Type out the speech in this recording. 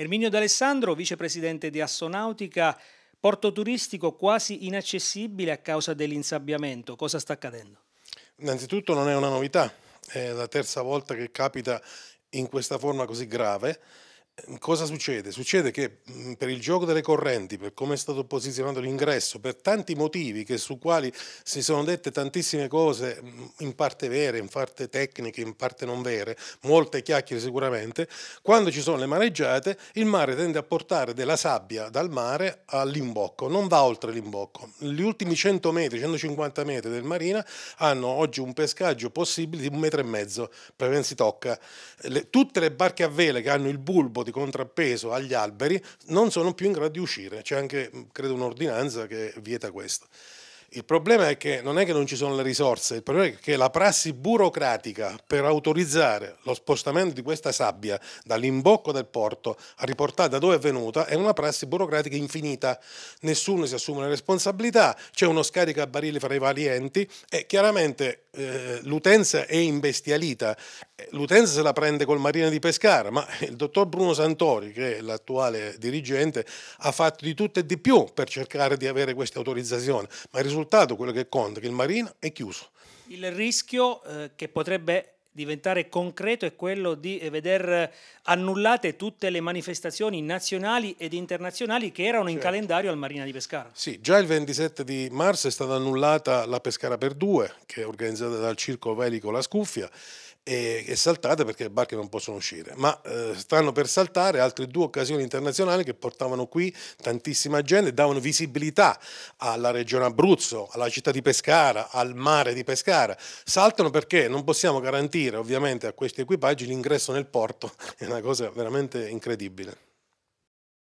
Erminio D'Alessandro, vicepresidente di Assonautica, porto turistico quasi inaccessibile a causa dell'insabbiamento. Cosa sta accadendo? Innanzitutto non è una novità, è la terza volta che capita in questa forma così grave Ehm, cosa succede? Succede che mhmm, per il gioco delle correnti, per come è stato posizionato l'ingresso, per tanti motivi che, su quali si sono dette tantissime cose, mhmm, in parte vere, in parte tecniche, in parte non vere, molte chiacchiere sicuramente, quando ci sono le mareggiate il mare tende a portare della sabbia dal mare all'imbocco, non va oltre l'imbocco. Gli ultimi 100 metri, 150 metri del marina hanno oggi un pescaggio possibile di un metro e mezzo, per previen si tocca. tutte le barche a vele che hanno il bulbo di contrappeso agli alberi non sono più in grado di uscire. C'è anche, credo, un'ordinanza che vieta questo. Il problema è che non è che non ci sono le risorse, il problema è che la prassi burocratica per autorizzare lo spostamento di questa sabbia dall'imbocco del porto a riportare da dove è venuta è una prassi burocratica infinita. Nessuno si assume le responsabilità, c'è uno scarico a barili fra i vari enti e chiaramente eh, l'utenza è imbestialita. L'utenza se la prende col Marina di Pescara, ma il dottor Bruno Santori, che è l'attuale dirigente, ha fatto di tutto e di più per cercare di avere queste autorizzazioni, ma il risultato risultato quello che conta, che il Marina è chiuso. Il rischio eh, che potrebbe diventare concreto è quello di eh, veder annullate tutte le manifestazioni nazionali ed internazionali che erano certo. in calendario al Marina di Pescara. Sì, già il 27 di marzo è stata annullata la Pescara per due, che è organizzata dal circo velico La Scuffia, e, e, saltate perché le barche non possono uscire. Ma eh, stanno per saltare altre due occasioni internazionali che portavano qui tantissima gente, davano visibilità alla regione Abruzzo, alla città di Pescara, al mare di Pescara. Saltano perché non possiamo garantire ovviamente a questi equipaggi l'ingresso nel porto, è una cosa veramente incredibile.